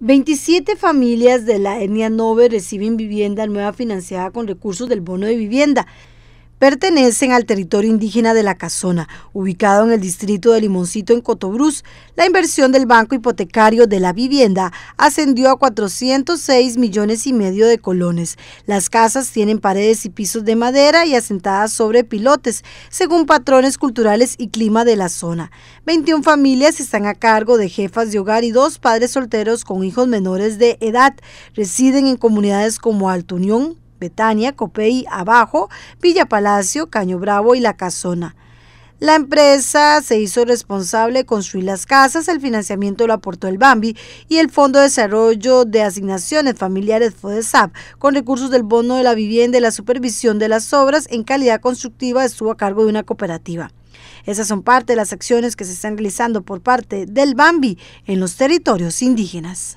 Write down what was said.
27 familias de la etnia Nove reciben vivienda nueva financiada con recursos del bono de vivienda pertenecen al territorio indígena de La Casona, ubicado en el distrito de Limoncito en Cotobruz, la inversión del Banco Hipotecario de la Vivienda ascendió a 406 millones y medio de colones. Las casas tienen paredes y pisos de madera y asentadas sobre pilotes, según patrones culturales y clima de la zona. 21 familias están a cargo de jefas de hogar y dos padres solteros con hijos menores de edad. Residen en comunidades como Alto Unión, Betania, Copey, Abajo, Villa Palacio, Caño Bravo y La Casona. La empresa se hizo responsable de construir las casas, el financiamiento lo aportó el Bambi y el Fondo de Desarrollo de Asignaciones Familiares FODESAP, con recursos del bono de la vivienda y la supervisión de las obras en calidad constructiva estuvo a cargo de una cooperativa. Esas son parte de las acciones que se están realizando por parte del Bambi en los territorios indígenas.